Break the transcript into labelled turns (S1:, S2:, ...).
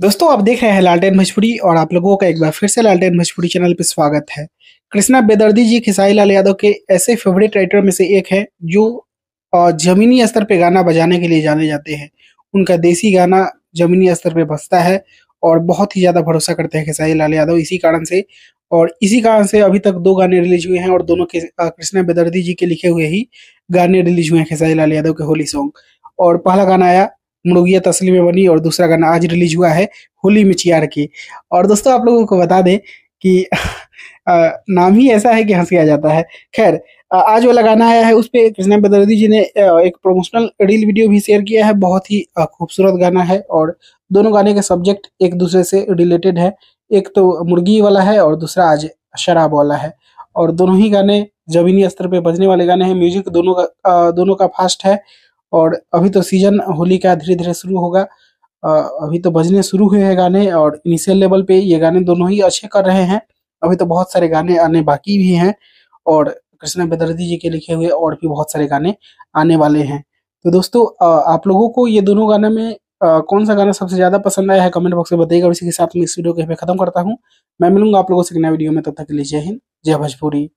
S1: दोस्तों आप देख रहे हैं लालटेन भोजपुरी और आप लोगों का एक बार फिर से लालटेन भोजपुरी चैनल पर स्वागत है कृष्णा बेदर्दी जी खिसाई लाल यादव के ऐसे फेवरेट राइटर में से एक है जो जमीनी स्तर पे गाना बजाने के लिए जाने जाते हैं उनका देसी गाना जमीनी स्तर पे बसता है और बहुत ही ज़्यादा भरोसा करते हैं खिसाई लाल यादव इसी कारण से और इसी कारण से अभी तक दो गाने रिलीज हुए हैं और दोनों के कृष्णा बेदर्दी जी के लिखे हुए ही गाने रिलीज हुए हैं खिसाई लाल यादव के होली सॉन्ग और पहला गाना आया मुर्गिया तस्ली में बनी और दूसरा गाना आज रिलीज हुआ है होली मिचियार की और दोस्तों आप लोगों को बता दें कि आ, नाम ही ऐसा है कि हंसी आ जाता है खैर आज वाला गाना आया है उस पर कृष्णा बदरदी जी ने एक प्रोमोशनल रील वीडियो भी शेयर किया है बहुत ही खूबसूरत गाना है और दोनों गाने के सब्जेक्ट एक दूसरे से रिलेटेड है एक तो मुर्गी वाला है और दूसरा आज शराब वाला है और दोनों ही गाने जमीनी स्तर पर बजने वाले गाने हैं म्यूजिक दोनों का दोनों का फास्ट है और अभी तो सीजन होली का धीरे धीरे शुरू होगा अभी तो बजने शुरू हुए हैं गाने और इनिशियल लेवल पे ये गाने दोनों ही अच्छे कर रहे हैं अभी तो बहुत सारे गाने आने बाकी भी हैं और कृष्णा बेदर्दी जी के लिखे हुए और भी बहुत सारे गाने आने वाले हैं तो दोस्तों आप लोगों को ये दोनों गाने में कौन सा गाना सबसे ज्यादा पसंद आया है कमेंट बॉक्स में बताइएगा इसी के साथ मैं इस वीडियो को खत्म करता हूँ मैं मिलूंगा आप लोगों से नया वीडियो में तब तक के लिए जय हिंद जय भोजपुरी